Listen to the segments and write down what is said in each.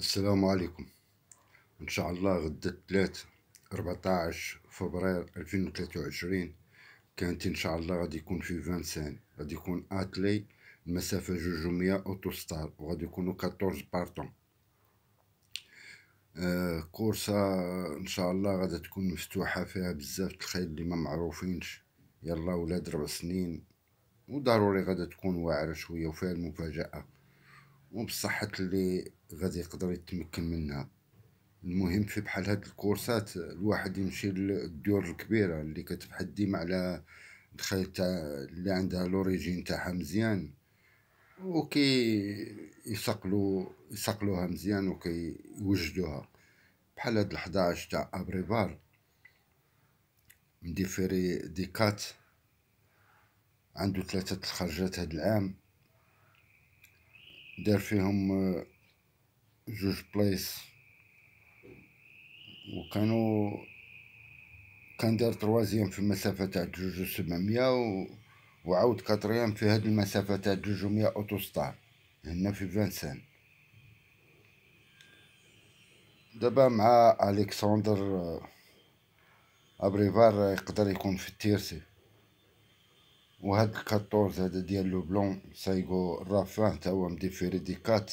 السلام عليكم ان شاء الله غدا الثلاث 14 فبراير 2023 كانت ان شاء الله غادي يكون في فانسان غادي يكون اتلي المسافه 200 اوتوستار وغادي يكونوا 14 بارتون آه كورسة ان شاء الله غادي تكون مفتوحه فيها بزاف الخيل اللي ما معروفينش يلا ولاد ربع سنين وضروري غادي تكون واعره شويه وفيها المفاجاه وبصحة اللي غادي يقدر يتمكن منها المهم في بحال هاد الكورسات الواحد يمشي للديور الكبيرة اللي كتبحث ديما على الخيل تاع اللي عندها لوريجين تاعها مزيان وكي يصقلو يصقلوها مزيان وكي يوجدوها بحال هاد الحداش تاع ابريبار مديفيري ديكات عنده ثلاثة الخرجات هاد العام دار فيهم آه، جوج بلايس وكانوا كان دار تروازيام في المسافة تاع جوج و سبعميا و... وعاود كاتريام في هاد المسافة تاع جوج و اوتو أوتوستار هنا في فانسان دابا مع ألكسندر آه، أبريفار يقدر يكون في التيرسي وهاد الكاطورز هذا ديال لو بلون سايغو رافان تا هو مديفيري دي كات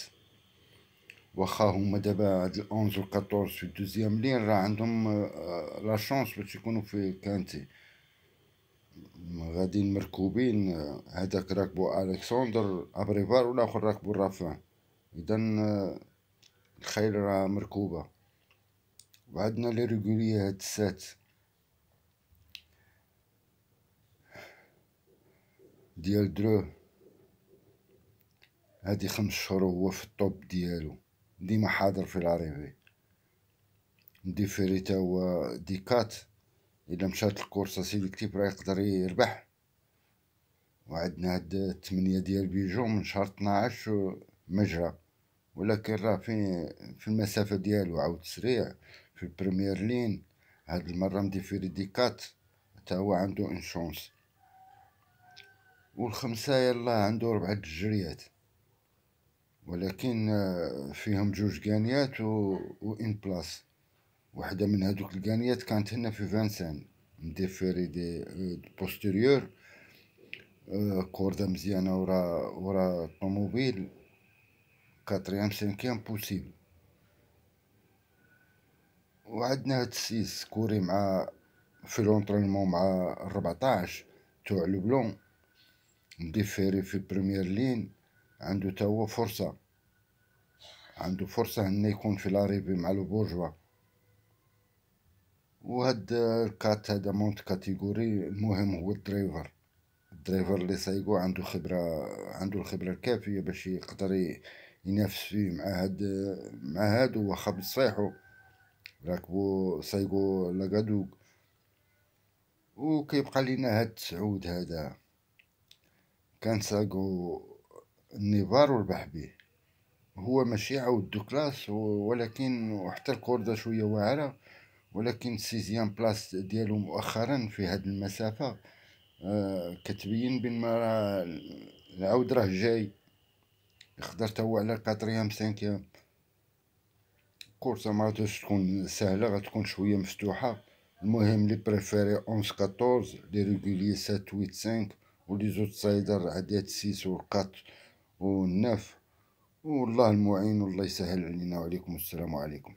واخا هما دابا هاد الأونز و الكاطورز في الدوزيام لين راه عندهم آه، لا شونس باش يكونو في كانتي غاديين مركوبين هذاك آه، راكبو الكسندر ابريفار ولا اخر راكبو رافان اذا آه، الخيل راه مركوبه وعندنا لي ريغولي هاد السات ديال دروه هادي خمس شهور هو في الطوب ديالو ديما حاضر في الاريبي نديفيري تا هو ديكات الا مشات الكورسه سيليكتيف راه يقدر يربح وعندنا هاد الثمانية ديال بيجو من شهر 12 مجرى ولكن راه في في المسافه ديالو عاود سريع في البريمير لين هاد المره مديفيري ديكات تا هو عنده ان شونس والخمسة يلا عنده ربعة جريات ولكن آه، فيهم جوج قانيات و... وإن بلاس واحدة من هادوك القانيات كانت هنا في فانسان مديفيري دي آه، بوستيريور آه، كوردة مزيانة ورا ورا الطوموبيل كاتريام سانكيام بوسيبل وعندنا هاد السيس كوري مع في لونطرينمون مع الربعطاش تاع لو بلون نديب في بريمير لين عنده توا فرصة عنده فرصة انه يكون في لاريبي مع لو بورجوا وهاد الكات هادا مونت كاتيجوري المهم هو الدريفر الدريفر اللي سايقو عنده خبرة عنده الخبرة الكافية باش يقدر ينافس فيه مع هاد مع هادو واخا بصيحو راكبو سايقو لاكادوك وكيبقى لينا هاد التسعود هذا كان ساقو النيفار والبحبيه هو ماشي عاود دو كلاس ولكن حتى الكوردة شوية واعرة ولكن السيزيام بلاس ديالو مؤخرا في هاد المسافة آه كتبين بين راه العود راه جاي خضرت هو على الكاتريام سانكيام كورسة ما تكون سهلة غتكون شوية مفتوحة المهم لي بريفيري اونس كاتورز لي ريغولي سات ويت سانك ولي وليزوت صايدر عديت السيس والقط والناف والله المعين والله يسهل علينا وعليكم السلام عليكم